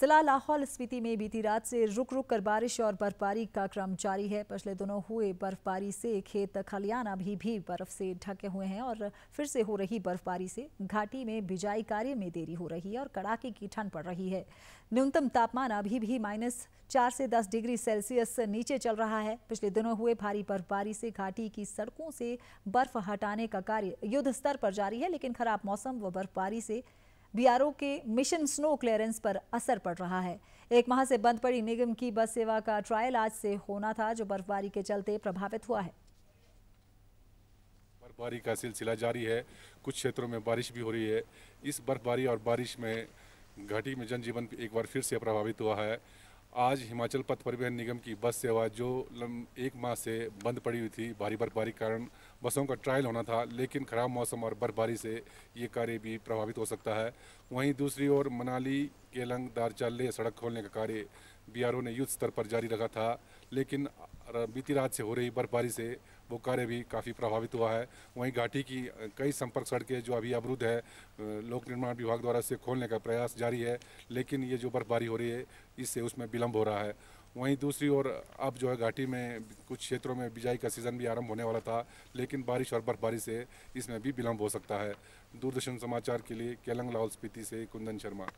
जिला लाहौल स्पीति में बीती रात से रुक रुक कर बारिश और बर्फबारी का क्रम जारी है पिछले दिनों हुए बर्फबारी से खेत खलियान अभी भी बर्फ से ढके हुए हैं और फिर से हो रही बर्फबारी से घाटी में बिजाई कार्य में देरी हो रही है और कड़ाके की ठंड पड़ रही है न्यूनतम तापमान अभी भी माइनस चार से दस डिग्री सेल्सियस नीचे चल रहा है पिछले दिनों हुए भारी बर्फबारी से घाटी की सड़कों से बर्फ हटाने का कार्य युद्ध स्तर पर जारी है लेकिन खराब मौसम व बर्फबारी से बीआरओ के मिशन स्नो क्लियरेंस पर असर पड़ रहा है एक माह से बंद पड़ी निगम की बस सेवा का ट्रायल आज से होना था जो बर्फबारी के चलते प्रभावित हुआ है बर्फबारी का सिलसिला जारी है कुछ क्षेत्रों में बारिश भी हो रही है इस बर्फबारी और बारिश में घाटी में जनजीवन एक बार फिर से प्रभावित हुआ है आज हिमाचल पथ परिवहन निगम की बस सेवा जो एक माह से बंद पड़ी हुई थी भारी बर्फबारी के कारण बसों का ट्रायल होना था लेकिन ख़राब मौसम और बर्फबारी से ये कार्य भी प्रभावित हो सकता है वहीं दूसरी ओर मनाली केलंग दारचाले सड़क खोलने का कार्य बी ने युद्ध स्तर पर जारी रखा था लेकिन बीती रात से हो रही बर्फबारी से वो कार्य भी काफ़ी प्रभावित हुआ है वहीं घाटी की कई संपर्क सड़कें जो अभी अवरुद्ध है लोक निर्माण विभाग द्वारा से खोलने का प्रयास जारी है लेकिन ये जो बर्फबारी हो रही है इससे उसमें विलम्ब हो रहा है वहीं दूसरी ओर अब जो है घाटी में कुछ क्षेत्रों में बिजाई का सीज़न भी आरंभ होने वाला था लेकिन बारिश और बर्फबारी से इसमें भी विलम्ब हो सकता है दूरदर्शन समाचार के लिए केलंग लाहौल स्पीति से कुंदन शर्मा